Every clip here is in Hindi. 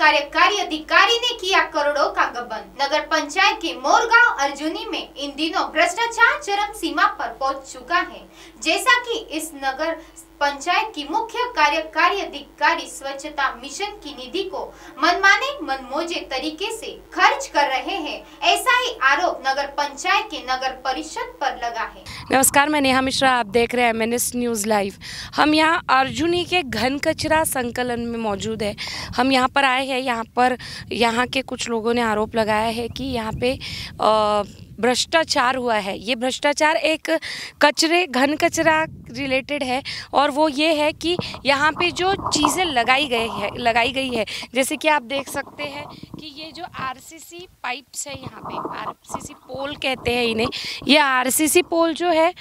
कार्यकारी अधिकारी ने किया करोड़ों का गबन नगर पंचायत के मोरगांव अर्जुनी में इन दिनों भ्रष्टाचार चरम सीमा पर पहुंच चुका है जैसा कि इस नगर पंचायत की मुख्य कार्यकारी अधिकारी स्वच्छता मिशन की निधि को मनमाने मनमोजे तरीके से खर्च कर रहे हैं ऐसा ही आरोप नगर पंचायत के नगर परिषद पर लगा है नमस्कार मैं नेहा मिश्रा आप देख रहे हैं एम न्यूज लाइव हम यहाँ अर्जुनी के घन कचरा संकलन में मौजूद है हम यहाँ पर आए हैं यहाँ पर यहाँ के कुछ लोगों ने आरोप लगाया है कि यहाँ पे आ, भ्रष्टाचार हुआ है ये भ्रष्टाचार एक कचरे घन कचरा रिलेटेड है और वो ये है कि यहाँ पे जो चीज़ें लगाई गई है लगाई गई है जैसे कि आप देख सकते हैं कि ये जो आरसीसी पाइप्स है यहाँ पे आरसीसी पोल कहते हैं इन्हें ये आरसीसी पोल जो है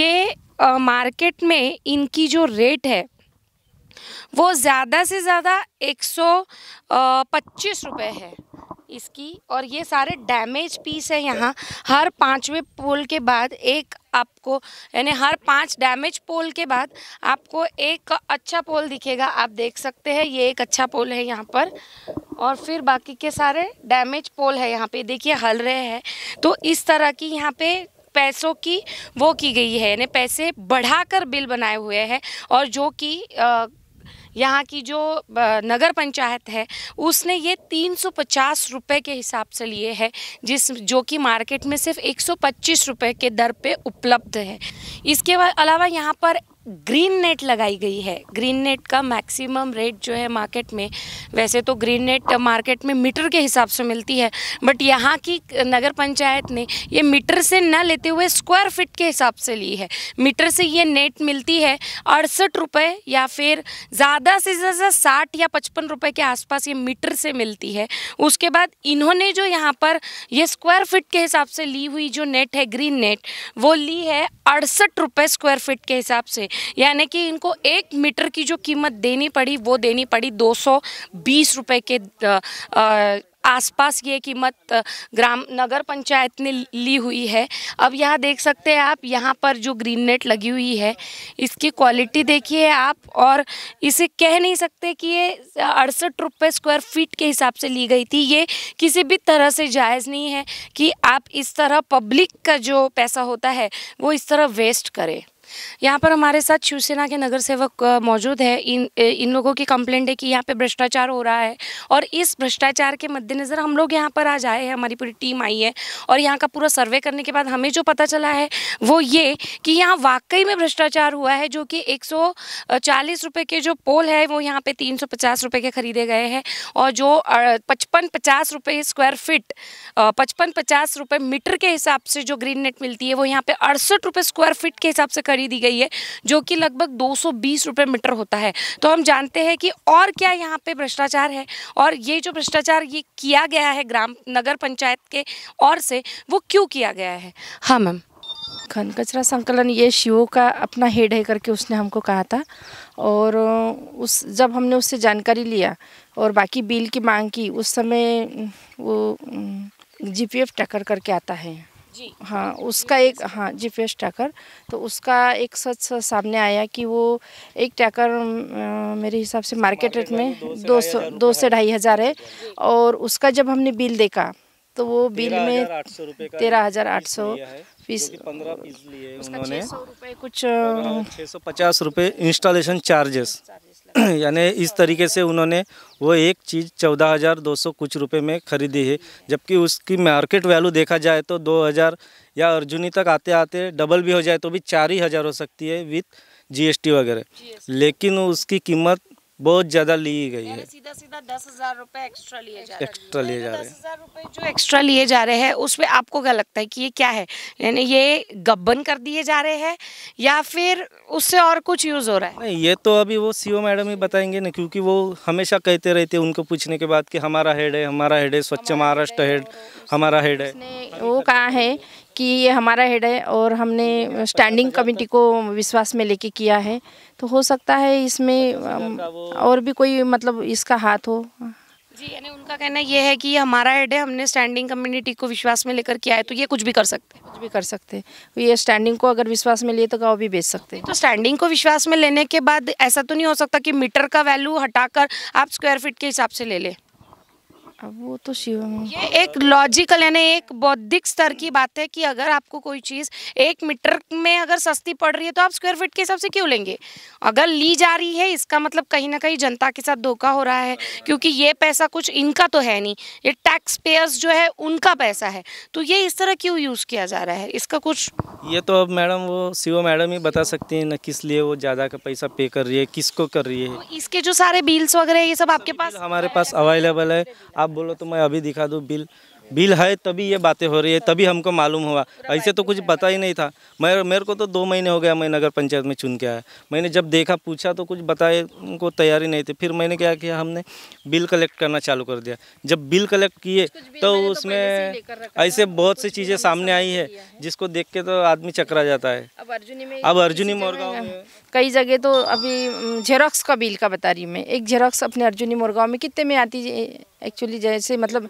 ये आ, मार्केट में इनकी जो रेट है वो ज़्यादा से ज़्यादा एक सौ पच्चीस रुपये है इसकी और ये सारे डैमेज पीस है यहाँ हर पांचवे पोल के बाद एक आपको यानी हर पांच डैमेज पोल के बाद आपको एक अच्छा पोल दिखेगा आप देख सकते हैं ये एक अच्छा पोल है यहाँ पर और फिर बाकी के सारे डैमेज पोल है यहाँ पे देखिए हल रहे हैं तो इस तरह की यहाँ पे पैसों की वो की गई है यानी पैसे बढ़ाकर बिल बनाए हुए हैं और जो कि यहाँ की जो नगर पंचायत है उसने ये तीन सौ के हिसाब से लिए है जिस जो कि मार्केट में सिर्फ एक सौ के दर पे उपलब्ध है इसके अलावा यहाँ पर ग्रीन नेट लगाई गई है ग्रीन नेट का मैक्सिमम रेट जो है मार्केट में वैसे तो ग्रीन नेट मार्केट में मीटर के हिसाब से मिलती है बट यहाँ की नगर पंचायत ने ये मीटर से न लेते हुए स्क्वायर फिट के हिसाब से ली है मीटर से ये नेट मिलती है अड़सठ रुपये या फिर ज़्यादा से ज़्यादा साठ या पचपन रुपये के आसपास ये मीटर से मिलती है उसके बाद इन्होंने जो यहाँ पर ये स्क्वायर फिट के हिसाब से ली हुई जो नेट है ग्रीन नेट वो ली है अड़सठ रुपये स्क्वायर फिट के हिसाब से यानी कि इनको एक मीटर की जो कीमत देनी पड़ी वो देनी पड़ी दो सौ के आ, आ, आसपास ये कीमत ग्राम नगर पंचायत ने ली हुई है अब यहाँ देख सकते हैं आप यहाँ पर जो ग्रीन नेट लगी हुई है इसकी क्वालिटी देखिए आप और इसे कह नहीं सकते कि ये अड़सठ रुपये स्क्वायर फीट के हिसाब से ली गई थी ये किसी भी तरह से जायज़ नहीं है कि आप इस तरह पब्लिक का जो पैसा होता है वो इस तरह वेस्ट करें यहाँ पर हमारे साथ शिवसेना के नगर सेवक मौजूद है इन इन लोगों की कंप्लेंट है कि यहाँ पे भ्रष्टाचार हो रहा है और इस भ्रष्टाचार के मद्देनज़र हम लोग यहाँ पर आज आए हैं हमारी पूरी टीम आई है और यहाँ का पूरा सर्वे करने के बाद हमें जो पता चला है वो ये कि यहाँ वाकई में भ्रष्टाचार हुआ है जो कि एक सौ के जो पोल है वो यहाँ पर तीन सौ के खरीदे गए हैं और जो पचपन पचास रुपये स्क्वायर फिट पचपन पचास रुपये मीटर के हिसाब से जो ग्रीन नेट मिलती है वो यहाँ पर अड़सठ रुपये स्क्वायर फिट के हिसाब से जानकारी दी गई है जो कि लगभग दो सौ मीटर होता है तो हम जानते हैं कि और क्या यहाँ पे भ्रष्टाचार है और ये जो भ्रष्टाचार ये किया गया है ग्राम नगर पंचायत के और से वो क्यों किया गया है हाँ मैम खन कचरा संकलन ये शिव का अपना हेड है करके उसने हमको कहा था और उस जब हमने उससे जानकारी लिया और बाकी बिल की मांग की उस समय वो जीपीएफ टक्कर करके आता है जी हाँ उसका एक हाँ जी पी टैकर तो उसका एक सच सामने आया कि वो एक टैकर मेरे हिसाब से मार्केट रेट में दो सौ दो से ढाई हज़ार है और उसका जब हमने बिल देखा तो वो बिल में तेरह हज़ार आठ सौ पीस पंद्रह कुछ छः सौ पचास रुपये इंस्टॉलेशन चार्जेस यानी इस तरीके से उन्होंने वो एक चीज़ चौदह हज़ार दो सौ कुछ रुपए में ख़रीदी है जबकि उसकी मार्केट वैल्यू देखा जाए तो दो हज़ार या अर्जुनी तक आते आते डबल भी हो जाए तो भी चार ही हज़ार हो सकती है विथ जीएसटी वगैरह लेकिन उसकी कीमत बहुत ज्यादा ली गई है सीधा सीधा दस हजार रूपए एक्स्ट्रा लिए जा रहे हैं एक्स्ट्रा लिए जा रहे हैं दस हजार रूपए जो एक्स्ट्रा लिए जा रहे हैं उसमें आपको क्या लगता है कि ये क्या है यानी ये गब्बन कर दिए जा रहे हैं या फिर उससे और कुछ यूज हो रहा है नहीं ये तो अभी वो सीओ मैडम ही बताएंगे ना क्योंकि वो हमेशा कहते रहते उनको पूछने के बाद कि हमारा हेड है हमारा हेड है स्वच्छ महाराष्ट्र हेड हमारा हेड है वो कहा है कि ये हमारा हेड है और हमने स्टैंडिंग कमेटी को विश्वास में लेके किया है तो हो सकता है इसमें और भी कोई मतलब इसका हाथ हो जी यानी उनका कहना ये है कि ये हमारा हेड है हमने स्टैंडिंग कम्युनिटी को विश्वास में लेकर किया है तो ये कुछ भी कर सकते हैं कुछ भी कर सकते हैं ये स्टैंडिंग को अगर विश्वास में लिए तो गाँव भी बेच सकते हैं तो स्टैंडिंग को विश्वास में लेने के बाद ऐसा तो नहीं हो सकता कि मीटर का वैल्यू हटाकर आप स्क्वायर फीट के हिसाब से ले लें अब वो तो शिव ये एक लॉजिकल यानी एक बौद्धिक स्तर की बात है कि अगर आपको कोई चीज़ एक मीटर में अगर सस्ती पड़ रही है तो आप स्क्वायर फीट के हिसाब से क्यों लेंगे अगर ली जा रही है इसका मतलब कहीं ना कहीं जनता के साथ धोखा हो रहा है क्योंकि ये पैसा कुछ इनका तो है नहीं ये टैक्स पेयर्स जो है उनका पैसा है तो ये इस तरह क्यों यूज़ किया जा रहा है इसका कुछ ये तो अब मैडम वो शिव मैडम ही बता सकती है न किस लिए वो ज़्यादा का पैसा पे कर रही है किसको कर रही है तो इसके जो सारे बिल्स वगैरह ये सब आपके पास हमारे पास अवेलेबल है आप बोलो तो मैं अभी दिखा दूँ बिल बिल है तभी ये बातें हो रही है तभी हमको मालूम हुआ ऐसे तो कुछ पता ही नहीं था मैं मेरे को तो दो महीने हो गया मैं नगर पंचायत में चुन के आया मैंने जब देखा पूछा तो कुछ बताए उनको तैयारी नहीं थी फिर मैंने क्या किया हमने बिल कलेक्ट करना चालू कर दिया जब बिल कलेक्ट किए तो, तो उसमें ऐसे बहुत सी चीज़ें सामने आई है जिसको देख के तो आदमी चकरा जाता है अब अर्जुनी मोरगाँव कई जगह तो अभी जेरोक्स का बिल का बता रही मैं एक जेरोक्स अपने अर्जुनी मोरगाँव में कितने में आती एक्चुअली जैसे मतलब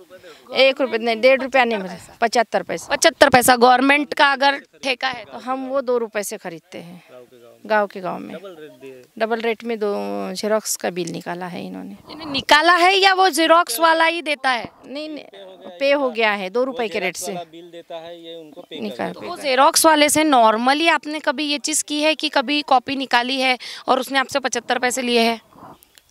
एक रुपये नहीं डेढ़ रुपया नहीं मिलता पचहत्तर पैसा पचहत्तर पैसा गवर्नमेंट का अगर ठेका है तो हम वो दो रुपये से खरीदते हैं गांव के गांव में डबल रेट में दो जेरोक्स का बिल निकाला है इन्होंने निकाला है या वो जेरोक्स वाला ही देता है नहीं, नहीं पे हो गया है दो रुपए के रेट से बिल देता है ये उनको पे निकाल तो वो जेरोक्स वाले से नॉर्मली आपने कभी ये चीज़ की है कि कभी कॉपी निकाली है और उसने आपसे पचहत्तर पैसे लिए है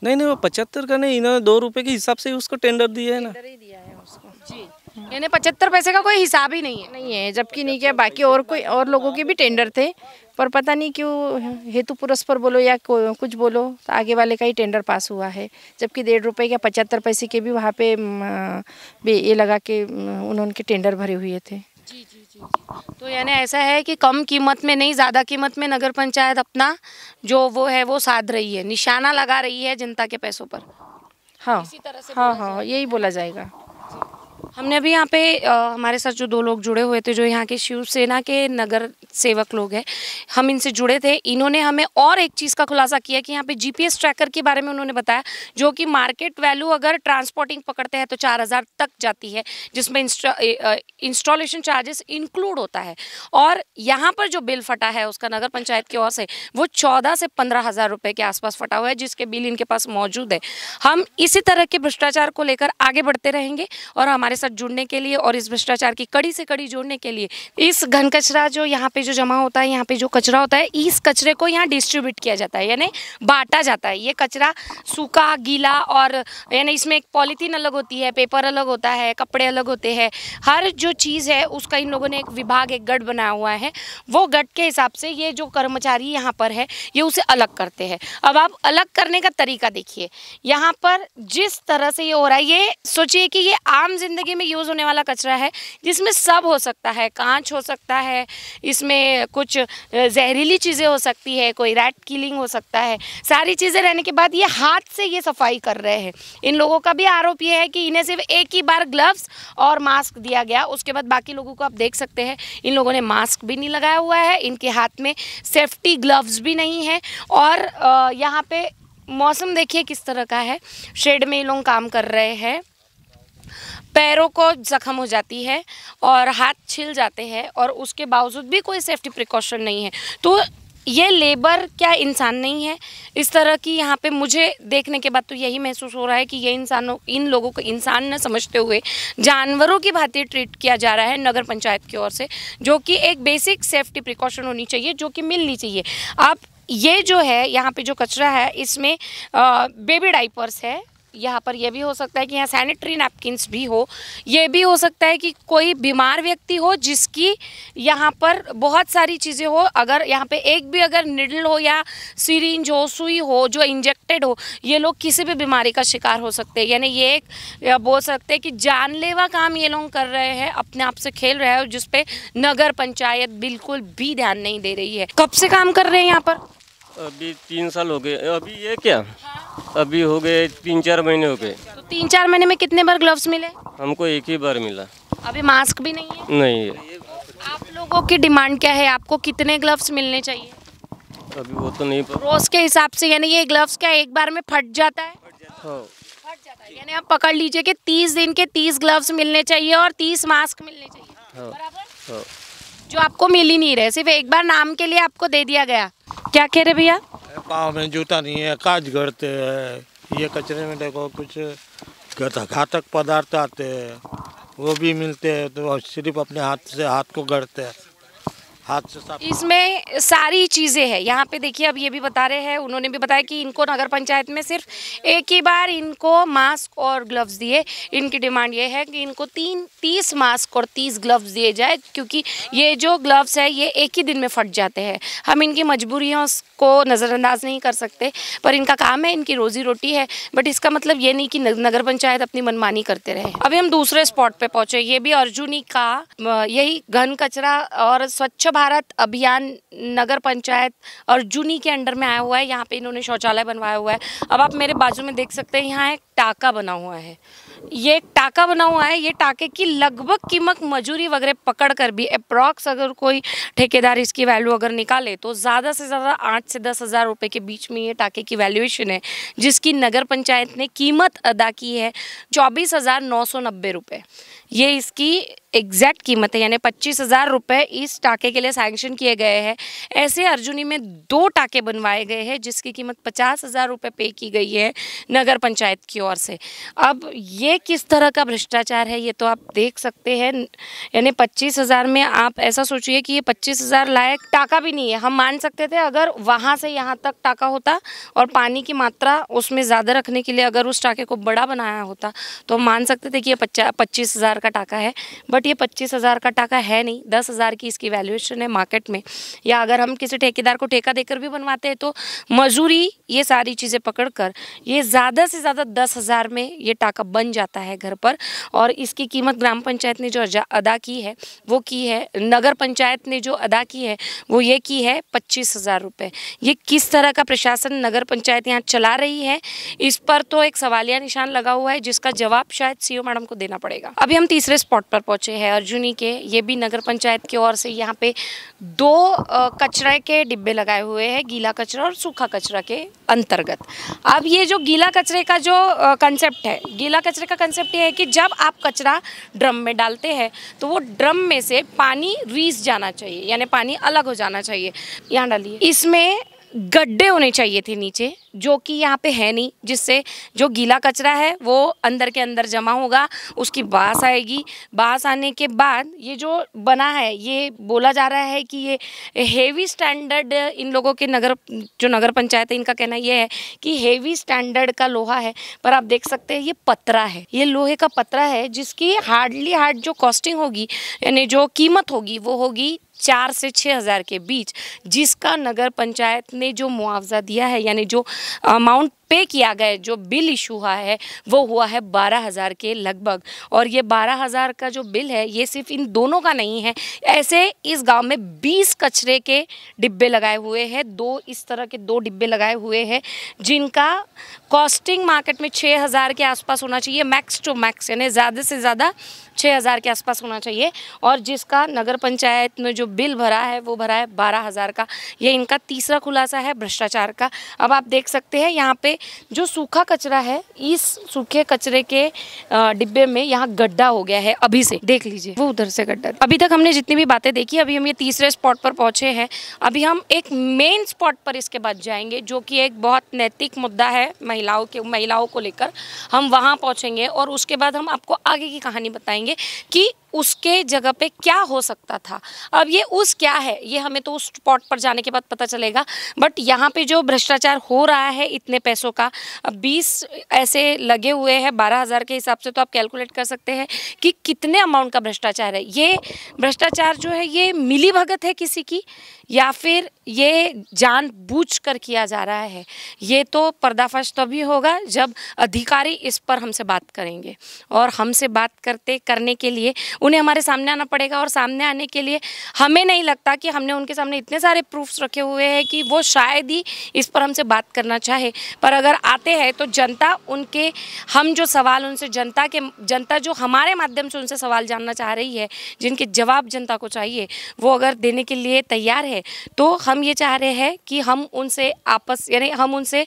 नहीं नहीं वो पचहत्तर का नहीं इन्होंने दो रुपए के हिसाब से उसको टेंडर दिया है ना दिया है उसको जी यानी पचहत्तर पैसे का कोई हिसाब ही नहीं है नहीं है जबकि नहीं क्या बाकी और कोई और लोगों के भी टेंडर थे पर पता नहीं क्यों हेतु पुरस्पर बोलो या कुछ बोलो तो आगे वाले का ही टेंडर पास हुआ है जबकि डेढ़ रुपये या पचहत्तर पैसे के भी वहाँ पे ये लगा के उन्होंने टेंडर भरे हुए थे तो यानी ऐसा है कि कम कीमत में नहीं ज़्यादा कीमत में नगर पंचायत अपना जो वो है वो साध रही है निशाना लगा रही है जनता के पैसों पर हाँ इसी तरह से हाँ हाँ यही बोला जाएगा हमने अभी यहाँ पे आ, हमारे साथ जो दो लोग जुड़े हुए थे जो यहाँ के शिवसेना के नगर सेवक लोग हैं हम इनसे जुड़े थे इन्होंने हमें और एक चीज़ का खुलासा किया कि यहाँ पे जीपीएस ट्रैकर के बारे में उन्होंने बताया जो कि मार्केट वैल्यू अगर ट्रांसपोर्टिंग पकड़ते हैं तो चार हज़ार तक जाती है जिसमें इंस्टॉलेशन चार्जेस इंक्लूड होता है और यहाँ पर जो बिल फटा है उसका नगर पंचायत की ओर से वो चौदह से पंद्रह हज़ार रुपये के आसपास फटा हुआ है जिसके बिल इनके पास मौजूद है हम इसी तरह के भ्रष्टाचार को लेकर आगे बढ़ते रहेंगे और हमारे साथ जुड़ने के लिए और इस भ्रष्टाचार की कड़ी से कड़ी जोड़ने के लिए इस घन कचरा जो यहाँ पे जो जमा होता है यहाँ पे जो कचरा होता है इस कचरे को यहाँ डिस्ट्रीब्यूट किया जाता है यानी बांटा जाता है ये कचरा सूखा गीला और यानी इसमें एक पॉलीथीन अलग होती है पेपर अलग होता है कपड़े अलग होते हैं हर जो चीज़ है उसका इन लोगों ने एक विभाग एक गढ़ बनाया हुआ है वो गढ़ के हिसाब से ये जो कर्मचारी यहाँ पर है ये उसे अलग करते हैं अब आप अलग करने का तरीका देखिए यहाँ पर जिस तरह से ये हो रहा है ये सोचिए कि ये आम जिंदगी डेली में यूज़ होने वाला कचरा है जिसमें सब हो सकता है कांच हो सकता है इसमें कुछ जहरीली चीज़ें हो सकती है कोई रैट किलिंग हो सकता है सारी चीज़ें रहने के बाद ये हाथ से ये सफाई कर रहे हैं इन लोगों का भी आरोप ये है कि इन्हें सिर्फ एक ही बार ग्लव्स और मास्क दिया गया उसके बाद बाकी लोगों को आप देख सकते हैं इन लोगों ने मास्क भी नहीं लगाया हुआ है इनके हाथ में सेफ्टी ग्लव्स भी नहीं है और यहाँ पे मौसम देखिए किस तरह का है शेड में ये लोग काम कर रहे हैं पैरों को ज़ख्म हो जाती है और हाथ छिल जाते हैं और उसके बावजूद भी कोई सेफ्टी प्रिकॉशन नहीं है तो ये लेबर क्या इंसान नहीं है इस तरह की यहाँ पे मुझे देखने के बाद तो यही महसूस हो रहा है कि ये इंसानों इन लोगों को इंसान न समझते हुए जानवरों की भांति ट्रीट किया जा रहा है नगर पंचायत की ओर से जो कि एक बेसिक सेफ्टी प्रिकॉशन होनी चाहिए जो कि मिलनी चाहिए अब ये जो है यहाँ पे जो कचरा है इसमें बेबी डाइपर्स है यहाँ पर यह भी हो सकता है कि यहाँ सैनिटरी नैपकिन्स भी हो ये भी हो सकता है कि कोई बीमार व्यक्ति हो जिसकी यहाँ पर बहुत सारी चीज़ें हो अगर यहाँ पे एक भी अगर निडल हो या सीरिंज हो सुई हो जो इंजेक्टेड हो ये लोग किसी भी बीमारी का शिकार हो सकते हैं यानी ये एक बोल सकते हैं कि जानलेवा काम ये लोग कर रहे हैं अपने आप से खेल रहे हैं जिसपे नगर पंचायत बिल्कुल भी ध्यान नहीं दे रही है कब से काम कर रहे हैं यहाँ पर अभी तीन साल हो गए अभी ये क्या हाँ। अभी हो गए तीन चार महीने हो गए तो तीन चार महीने में कितने बार ग्लव्स मिले हमको एक ही बार मिला अभी मास्क भी नहीं है नहीं है आप लोगों की डिमांड क्या है आपको कितने ग्लव्स मिलने चाहिए अभी वो तो नहीं पर... रोज के हिसाब से यानी ये ग्लव्स क्या एक बार में फट जाता है हाँ। फट जाता है यानी आप पकड़ लीजिए कि तीस दिन के तीस ग्लव्स मिलने चाहिए और तीस मास्क मिलने चाहिए हाँ। बराबर हाँ। जो आपको मिल ही नहीं रहे सिर्फ एक बार नाम के लिए आपको दे दिया गया क्या कह रहे भैया पाँव में जूता नहीं है काज गड़ते है ये कचरे में देखो कुछ घातक पदार्थ आते हैं वो भी मिलते हैं तो सिर्फ अपने हाथ से हाथ को गड़ते हैं हाथ से साफ इसमें सारी चीज़ें हैं यहाँ पे देखिए अब ये भी बता रहे हैं उन्होंने भी बताया कि इनको नगर पंचायत में सिर्फ एक ही बार इनको मास्क और ग्लव्स दिए इनकी डिमांड ये है कि इनको तीन तीस मास्क और तीस ग्लव्स दिए जाए क्योंकि ये जो ग्लव्स है ये एक ही दिन में फट जाते हैं हम इनकी मजबूरियों को नज़रअंदाज नहीं कर सकते पर इनका काम है इनकी रोज़ी रोटी है बट इसका मतलब ये नहीं कि नगर पंचायत अपनी मनमानी करते रहे अभी हम दूसरे स्पॉट पे पहुँचे ये भी अर्जुनी का यही घन कचरा और स्वच्छ भारत अभियान नगर पंचायत और जूनी के अंडर में आया हुआ है यहाँ पे इन्होंने शौचालय बनवाया हुआ है अब आप मेरे बाजू में देख सकते हैं यहाँ एक टाका बना हुआ है ये टाका बना हुआ है ये टाके की लगभग कीमत मजूरी वगैरह पकड़ कर भी अप्रॉक्स अगर कोई ठेकेदार इसकी वैल्यू अगर निकाले तो ज़्यादा से ज़्यादा आठ से दस हज़ार रुपये के बीच में ये टाके की वैल्यूएशन है जिसकी नगर पंचायत ने कीमत अदा की है चौबीस हज़ार नौ सौ नब्बे रुपये ये इसकी एग्जैक्ट कीमत है यानी पच्चीस हज़ार रुपये इस टाके के लिए सैंक्शन किए गए हैं ऐसे अर्जुनी में दो टाके बनवाए गए हैं जिसकी कीमत पचास हज़ार रुपये पे की गई है नगर पंचायत की ओर से अब ये किस तरह का भ्रष्टाचार है ये तो आप देख सकते हैं यानी पच्चीस हज़ार में आप ऐसा सोचिए कि ये पच्चीस हज़ार लायक टाका भी नहीं है हम मान सकते थे अगर वहाँ से यहाँ तक टाका होता और पानी की मात्रा उसमें ज़्यादा रखने के लिए अगर उस टाके को बड़ा बनाया होता तो हम मान सकते थे कि ये पच्चीस हज़ार का टाका है बट ये पच्चीस हज़ार का टाका है नहीं दस हज़ार की इसकी वैल्यूएशन है मार्केट में या अगर हम किसी ठेकेदार को ठेका देकर भी बनवाते हैं तो मजूरी ये सारी चीज़ें पकड़ ये ज़्यादा से ज़्यादा दस हज़ार में ये टाका बन जाता जाता है घर पर और इसकी कीमत ग्राम पंचायत ने जो अदा की है वो की है नगर पंचायत ने जो अदा की है वो ये की है पच्चीस हज़ार रुपये ये किस तरह का प्रशासन नगर पंचायत यहाँ चला रही है इस पर तो एक सवालिया निशान लगा हुआ है जिसका जवाब शायद सी मैडम को देना पड़ेगा अभी हम तीसरे स्पॉट पर पहुँचे हैं अर्जुनी के ये भी नगर पंचायत की ओर से यहाँ पर दो कचरे के डिब्बे लगाए हुए हैं गीला कचरा और सूखा कचरा के अंतर्गत अब ये जो गीला कचरे का जो कंसेप्ट है गीला कचरे का कंसेप्ट ये है कि जब आप कचरा ड्रम में डालते हैं तो वो ड्रम में से पानी रीस जाना चाहिए यानी पानी अलग हो जाना चाहिए यहाँ डालिए इसमें गड्ढे होने चाहिए थे नीचे जो कि यहाँ पे है नहीं जिससे जो गीला कचरा है वो अंदर के अंदर जमा होगा उसकी बाँस आएगी बाँस आने के बाद ये जो बना है ये बोला जा रहा है कि ये हेवी स्टैंडर्ड इन लोगों के नगर जो नगर पंचायत है इनका कहना ये है कि हेवी स्टैंडर्ड का लोहा है पर आप देख सकते हैं ये पतरा है ये लोहे का पतरा है जिसकी हार्डली हार्ड जो कॉस्टिंग होगी यानी जो कीमत होगी वो होगी चार से छः हज़ार के बीच जिसका नगर पंचायत ने जो मुआवजा दिया है यानी जो amount uh, पे किया गया जो बिल इशू हुआ है वो हुआ है बारह हज़ार के लगभग और ये बारह हज़ार का जो बिल है ये सिर्फ इन दोनों का नहीं है ऐसे इस गांव में बीस कचरे के डिब्बे लगाए हुए हैं दो इस तरह के दो डिब्बे लगाए हुए हैं जिनका कॉस्टिंग मार्केट में छः हज़ार के आसपास होना चाहिए मैक्स टू मैक्स यानी ज़्यादा से ज़्यादा छः हज़ार के आसपास होना चाहिए और जिसका नगर पंचायत में जो बिल भरा है वो भरा है बारह हज़ार का ये इनका तीसरा खुलासा है भ्रष्टाचार का अब आप देख सकते हैं यहाँ पे जो सूखा कचरा है इस सूखे कचरे के डिब्बे में यहाँ गड्ढा हो गया है अभी से देख लीजिए वो उधर से गड्ढा अभी तक हमने जितनी भी बातें देखी अभी हम ये तीसरे स्पॉट पर पहुंचे हैं अभी हम एक मेन स्पॉट पर इसके बाद जाएंगे जो कि एक बहुत नैतिक मुद्दा है महिलाओं के महिलाओं को लेकर हम वहाँ पहुँचेंगे और उसके बाद हम आपको आगे की कहानी बताएंगे कि उसके जगह पे क्या हो सकता था अब ये उस क्या है ये हमें तो उस स्पॉट पर जाने के बाद पता चलेगा बट यहाँ पे जो भ्रष्टाचार हो रहा है इतने पैसों का बीस ऐसे लगे हुए हैं बारह हज़ार के हिसाब से तो आप कैलकुलेट कर सकते हैं कि कितने अमाउंट का भ्रष्टाचार है ये भ्रष्टाचार जो है ये मिली भगत है किसी की या फिर ये जान कर किया जा रहा है ये तो पर्दाफाश तभी तो होगा जब अधिकारी इस पर हमसे बात करेंगे और हमसे बात करते करने के लिए उन्हें हमारे सामने आना पड़ेगा और सामने आने के लिए हमें नहीं लगता कि हमने उनके सामने इतने सारे प्रूफ्स रखे हुए हैं कि वो शायद ही इस पर हमसे बात करना चाहे पर अगर आते हैं तो जनता उनके हम जो सवाल उनसे जनता के जनता जो हमारे माध्यम से उनसे सवाल जानना चाह रही है जिनके जवाब जनता को चाहिए वो अगर देने के लिए तैयार है तो हम ये चाह रहे हैं कि हम उनसे आपस यानी हम उनसे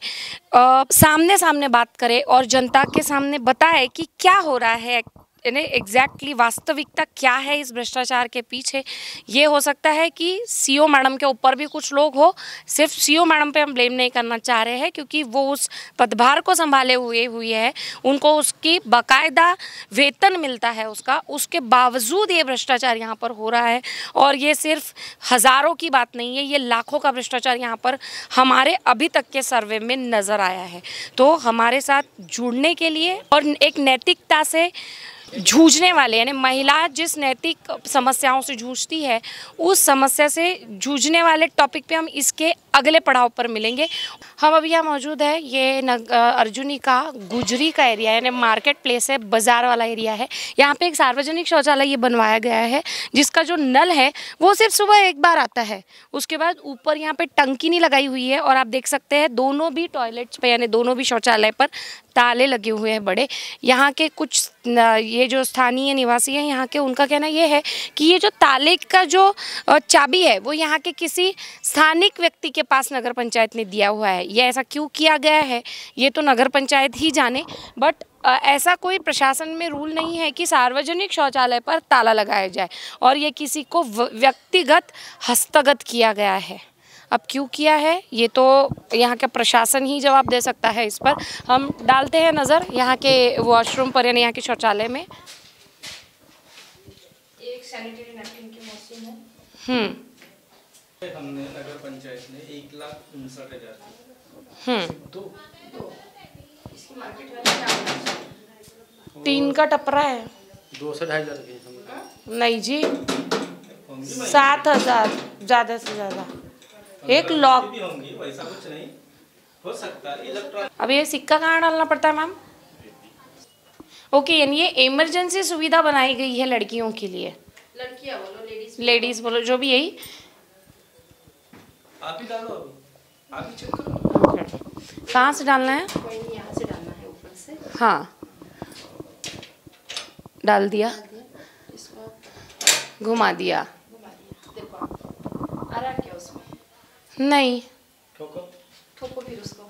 आ, सामने सामने बात करें और जनता के सामने बताएं कि क्या हो रहा है यानी एग्जैक्टली वास्तविकता क्या है इस भ्रष्टाचार के पीछे ये हो सकता है कि ओ मैडम के ऊपर भी कुछ लोग हो सिर्फ ओ मैडम पे हम ब्लेम नहीं करना चाह रहे हैं क्योंकि वो उस पदभार को संभाले हुए हुए है उनको उसकी बाकायदा वेतन मिलता है उसका उसके बावजूद ये भ्रष्टाचार यहाँ पर हो रहा है और ये सिर्फ हज़ारों की बात नहीं है ये लाखों का भ्रष्टाचार यहाँ पर हमारे अभी तक के सर्वे में नज़र आया है तो हमारे साथ जुड़ने के लिए और एक नैतिकता से जूझने वाले यानी महिला जिस नैतिक समस्याओं से जूझती है उस समस्या से जूझने वाले टॉपिक पे हम इसके अगले पड़ाव पर मिलेंगे हम अभी यहाँ मौजूद है ये अर्जुनी का गुजरी का एरिया यानी मार्केट प्लेस है बाज़ार वाला एरिया है यहाँ पे एक सार्वजनिक शौचालय ये बनवाया गया है जिसका जो नल है वो सिर्फ सुबह एक बार आता है उसके बाद ऊपर यहाँ पर टंकी नहीं लगाई हुई है और आप देख सकते हैं दोनों भी टॉयलेट्स पर यानी दोनों भी शौचालय पर ताले लगे हुए हैं बड़े यहाँ के कुछ ये जो स्थानीय निवासी हैं यहाँ के उनका कहना ये है कि ये जो ताले का जो चाबी है वो यहाँ के किसी स्थानिक व्यक्ति के पास नगर पंचायत ने दिया हुआ है ये ऐसा क्यों किया गया है ये तो नगर पंचायत ही जाने बट ऐसा कोई प्रशासन में रूल नहीं है कि सार्वजनिक शौचालय पर ताला लगाया जाए और ये किसी को व्यक्तिगत हस्तगत किया गया है अब क्यों किया है ये तो यहाँ का प्रशासन ही जवाब दे सकता है इस पर हम डालते हैं नज़र यहाँ के वॉशरूम पर यानी यहाँ के शौचालय में एक की है हम्म। हमने नगर पंचायत एक लाख उनसठ हजार हम्म। तो, तो। तीन का टपरा है दो से ढाई हजार हाँ? नहीं जी सात हजार ज़्यादा से ज़्यादा एक लॉक अब ये सिक्का कहाँ डालना पड़ता है मैम ओके यानी ये इमरजेंसी सुविधा बनाई गई है लड़कियों के लिए लड़कियाँ बोलो लेडीज लेडीज बोलो जो भी यही आप ही डालो आप कहाँ से डालना है यहाँ से डालना है ऊपर से हाँ डाल दिया घुमा दिया घुमा दिया देखो नहीं ठोको ठोको फिर उसको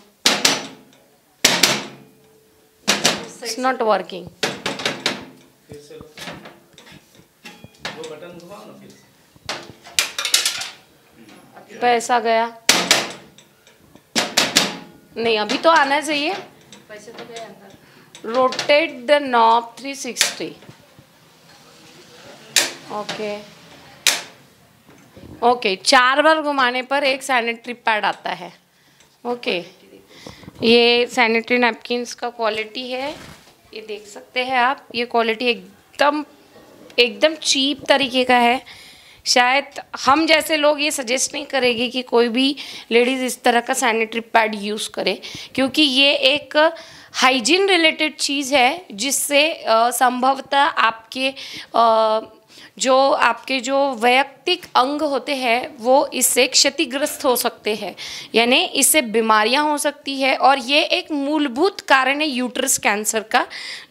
पैसा गया नहीं अभी तो आना चाहिए पैसे तो गया अंदर rotate the knob 360 okay okay. Okay okay, चार बार घुमाने पर एक सैनिटरी पैड आता है ओके okay. ये सैनिटरी नैपकिनस का क्वालिटी है ये देख सकते हैं आप ये क्वालिटी एकदम एकदम चीप तरीके का है शायद हम जैसे लोग ये सजेस्ट नहीं करेंगे कि कोई भी लेडीज़ इस तरह का सैनिटरी पैड यूज़ करे क्योंकि ये एक हाइजीन रिलेटेड चीज़ है जिससे संभवतः आपके आ, जो आपके जो वैयक्तिक अंग होते हैं वो इससे क्षतिग्रस्त हो सकते हैं यानी इससे बीमारियां हो सकती है और ये एक मूलभूत कारण है यूट्रस कैंसर का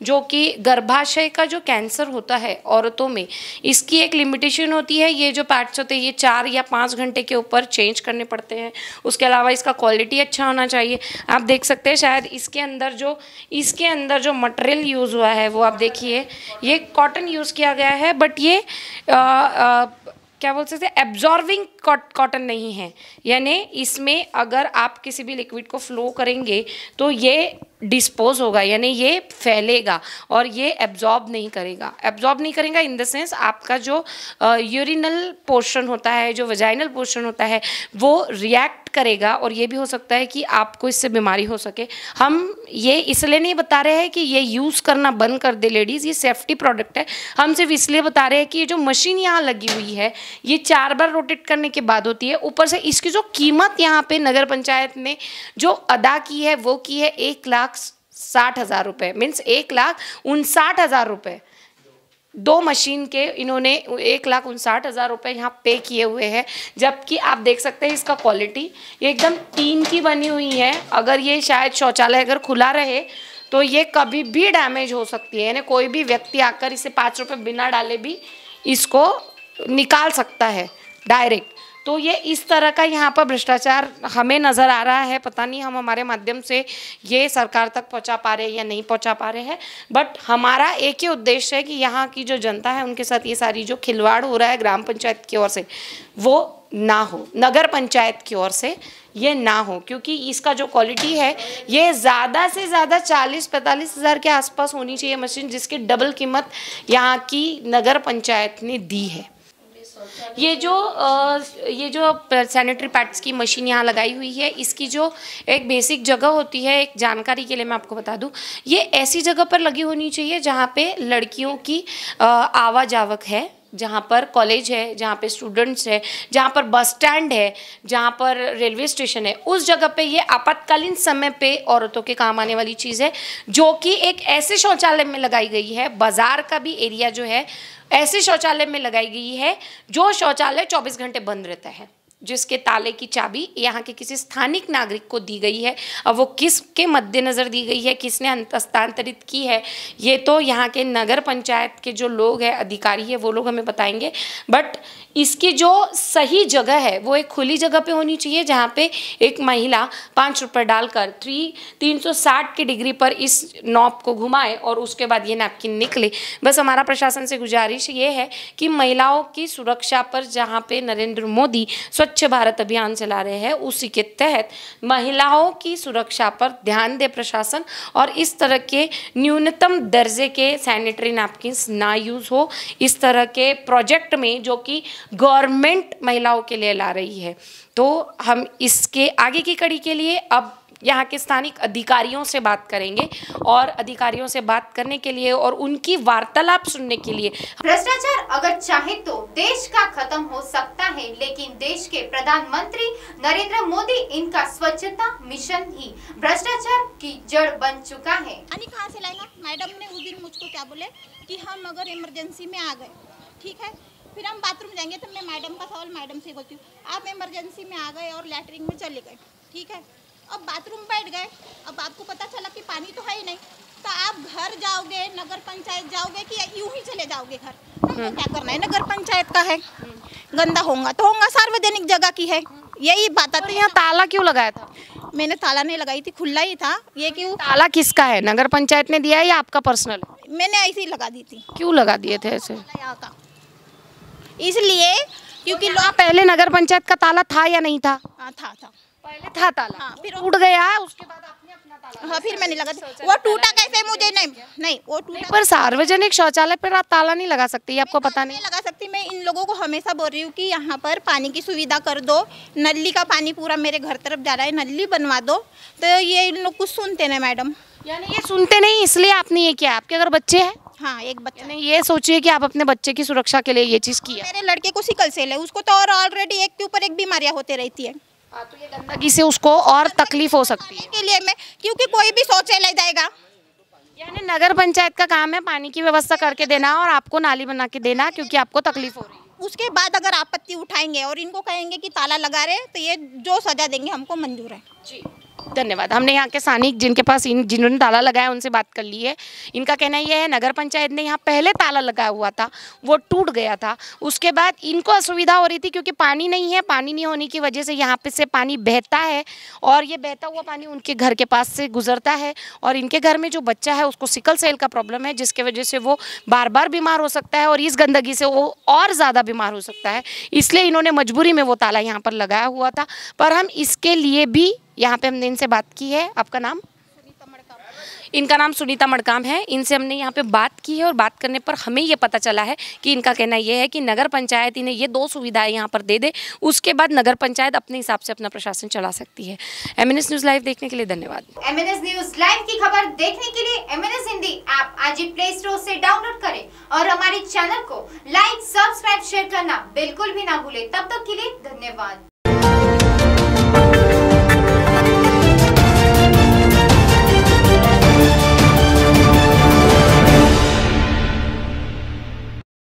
जो कि गर्भाशय का जो कैंसर होता है औरतों में इसकी एक लिमिटेशन होती है ये जो पैट्स होते हैं ये चार या पाँच घंटे के ऊपर चेंज करने पड़ते हैं उसके अलावा इसका क्वालिटी अच्छा होना चाहिए आप देख सकते हैं शायद इसके अंदर जो इसके अंदर जो मटेरियल यूज़ हुआ है वो आप देखिए ये कॉटन यूज़ किया गया है बट ये क्या बोल सकते हैं एब्जॉर्विंग कॉटन नहीं है यानी इसमें अगर आप किसी भी लिक्विड को फ्लो करेंगे तो ये डिस्पोज होगा यानी ये फैलेगा और ये एब्जॉर्ब नहीं करेगा एब्जॉर्ब नहीं करेगा इन द सेंस आपका जो यूरिनल पोर्शन होता है जो वजाइनल पोर्शन होता है वो रिएक्ट इफेक्ट करेगा और ये भी हो सकता है कि आपको इससे बीमारी हो सके हम ये इसलिए नहीं बता रहे हैं कि ये यूज़ करना बंद कर दे लेडीज़ ये सेफ्टी प्रोडक्ट है हम सिर्फ इसलिए बता रहे हैं कि ये जो मशीन यहाँ लगी हुई है ये चार बार रोटेट करने के बाद होती है ऊपर से इसकी जो कीमत यहाँ पे नगर पंचायत ने जो अदा की है वो की है एक लाख साठ हज़ार रुपये मीन्स एक लाख उनसाठ हज़ार रुपये दो मशीन के इन्होंने एक लाख उनसाठ हज़ार रुपये यहाँ पे किए हुए हैं जबकि आप देख सकते हैं इसका क्वालिटी ये एकदम टीन की बनी हुई है अगर ये शायद शौचालय अगर खुला रहे तो ये कभी भी डैमेज हो सकती है यानी कोई भी व्यक्ति आकर इसे पाँच रुपये बिना डाले भी इसको निकाल सकता है डायरेक्ट तो ये इस तरह का यहाँ पर भ्रष्टाचार हमें नज़र आ रहा है पता नहीं हम हमारे माध्यम से ये सरकार तक पहुँचा पा रहे या नहीं पहुँचा पा रहे हैं बट हमारा एक ही उद्देश्य है कि यहाँ की जो जनता है उनके साथ ये सारी जो खिलवाड़ हो रहा है ग्राम पंचायत की ओर से वो ना हो नगर पंचायत की ओर से ये ना हो क्योंकि इसका जो क्वालिटी है ये ज़्यादा से ज़्यादा चालीस पैंतालीस हज़ार के आसपास होनी चाहिए मशीन जिसकी डबल कीमत यहाँ की नगर पंचायत ने दी है ये जो ये जो सैनिटरी पैड्स की मशीन यहाँ लगाई हुई है इसकी जो एक बेसिक जगह होती है एक जानकारी के लिए मैं आपको बता दूँ ये ऐसी जगह पर लगी होनी चाहिए जहाँ पे लड़कियों की आवाजावक है जहाँ पर कॉलेज है जहाँ पे स्टूडेंट्स है जहाँ पर बस स्टैंड है जहाँ पर रेलवे स्टेशन है उस जगह पे ये आपातकालीन समय पे औरतों के काम आने वाली चीज़ है जो कि एक ऐसे शौचालय में लगाई गई है बाज़ार का भी एरिया जो है ऐसे शौचालय में लगाई गई है जो शौचालय 24 घंटे बंद रहता है जिसके ताले की चाबी यहाँ के किसी स्थानिक नागरिक को दी गई है अब वो किस के मद्देनज़र दी गई है किसने हस्तांतरित की है ये तो यहाँ के नगर पंचायत के जो लोग हैं अधिकारी है वो लोग हमें बताएंगे बट इसकी जो सही जगह है वो एक खुली जगह पे होनी चाहिए जहाँ पे एक महिला पाँच रुपये डालकर थ्री तीन सौ साठ की डिग्री पर इस नॉप को घुमाए और उसके बाद ये नैपकिन निकले बस हमारा प्रशासन से गुजारिश ये है कि महिलाओं की सुरक्षा पर जहाँ पे नरेंद्र मोदी स्वच्छ स्वच्छ भारत अभियान चला रहे हैं उसी के तहत महिलाओं की सुरक्षा पर ध्यान दे प्रशासन और इस तरह के न्यूनतम दर्जे के सैनिटरी नैपकिंस ना यूज़ हो इस तरह के प्रोजेक्ट में जो कि गवर्नमेंट महिलाओं के लिए ला रही है तो हम इसके आगे की कड़ी के लिए अब यहाँ के स्थानिक अधिकारियों से बात करेंगे और अधिकारियों से बात करने के लिए और उनकी वार्तालाप सुनने के लिए भ्रष्टाचार अगर चाहे तो देश का खत्म हो सकता है लेकिन देश के प्रधानमंत्री नरेंद्र मोदी इनका स्वच्छता मिशन ही भ्रष्टाचार की जड़ बन चुका है मैडम ने उस दिन मुझको क्या बोले कि हम अगर इमरजेंसी में आ गए ठीक है फिर हम बाथरूम जाएंगे तो मैं मैडम का सवाल मैडम से बोलती हूँ आप इमरजेंसी में आ गए और लैटरिन में चले गए ठीक है अब बाथरूम बैठ गए अब आपको पता चला कि पानी तो है ही नहीं तो आप घर जाओगे नगर पंचायत जाओगे कि यूं ही चले जाओगे घर तो हमको हम्म। क्या करना है नगर पंचायत का है गंदा होगा तो होगा सार्वजनिक जगह की है यही बात आती यहाँ ताला क्यों लगाया था मैंने ताला नहीं लगाई थी खुला ही था ये क्यों ताला किसका है नगर पंचायत ने दिया है या आपका पर्सनल मैंने ऐसे ही लगा दी थी क्यों लगा दिए थे ऐसे इसलिए क्योंकि तो पहले नगर पंचायत का ताला था या नहीं था आ, हाँ, था था पहले था ताला हाँ, फिर टूट गया उसके बाद आपने अपना ताला हाँ फिर मैंने लगा वो टूटा कैसे मुझे नहीं नहीं वो टूटा पर सार्वजनिक शौचालय पर आप ताला नहीं लगा सकती आपको पता नहीं लगा सकती मैं इन लोगों को हमेशा बोल रही हूँ कि यहाँ पर पानी की सुविधा कर दो नली का पानी पूरा मेरे घर तरफ जा रहा है नली बनवा दो तो ये इन लोग कुछ सुनते ना मैडम यानी ये सुनते नहीं इसलिए आपने ये किया आपके अगर बच्चे हैं हाँ एक बच्चा नहीं ये सोचिए कि आप अपने बच्चे की सुरक्षा के लिए ये चीज़ की मेरे लड़के को सिकल सेल है उसको तो और ऑलरेडी एक के ऊपर एक बीमारियाँ होते रहती है हाँ, तो ये गंदगी से उसको और तकलीफ हो सकती है के लिए मैं क्योंकि कोई भी सोचे ले जाएगा यानी नगर पंचायत का काम है पानी की व्यवस्था करके देना और आपको नाली बना के देना क्योंकि आपको तकलीफ हो रही है उसके बाद अगर आपत्ति उठाएंगे और इनको कहेंगे कि ताला लगा रहे तो ये जो सजा देंगे हमको मंजूर है जी धन्यवाद हमने यहाँ के स्थानिक जिनके पास इन जिन्होंने ताला लगाया उनसे बात कर ली है इनका कहना यह है नगर पंचायत ने यहाँ पहले ताला लगाया हुआ था वो टूट गया था उसके बाद इनको असुविधा हो रही थी क्योंकि पानी नहीं है पानी नहीं होने की वजह से यहाँ पे से पानी बहता है और ये बहता हुआ पानी उनके घर के पास से गुजरता है और इनके घर में जो बच्चा है उसको सिकल सेल का प्रॉब्लम है जिसके वजह से वो बार बार बीमार हो सकता है और इस गंदगी से वो और ज़्यादा बीमार हो सकता है इसलिए इन्होंने मजबूरी में वो ताला यहाँ पर लगाया हुआ था पर हम इसके लिए भी यहाँ पे हमने इनसे बात की है आपका नाम सुनीता मड़काम इनका नाम सुनीता मड़काम है इनसे हमने यहाँ पे बात की है और बात करने पर हमें ये पता चला है कि इनका कहना यह है कि नगर पंचायत इन्हें ये दो सुविधाएं यहाँ पर दे दे उसके बाद नगर पंचायत अपने हिसाब से अपना प्रशासन चला सकती है एम न्यूज लाइव देखने के लिए धन्यवाद एम न्यूज लाइव की खबर देखने के लिए एम हिंदी ऐप आज प्ले स्टोर ऐसी डाउनलोड करें और हमारे चैनल को लाइक सब्सक्राइब शेयर करना बिल्कुल भी ना भूले तब तक के लिए धन्यवाद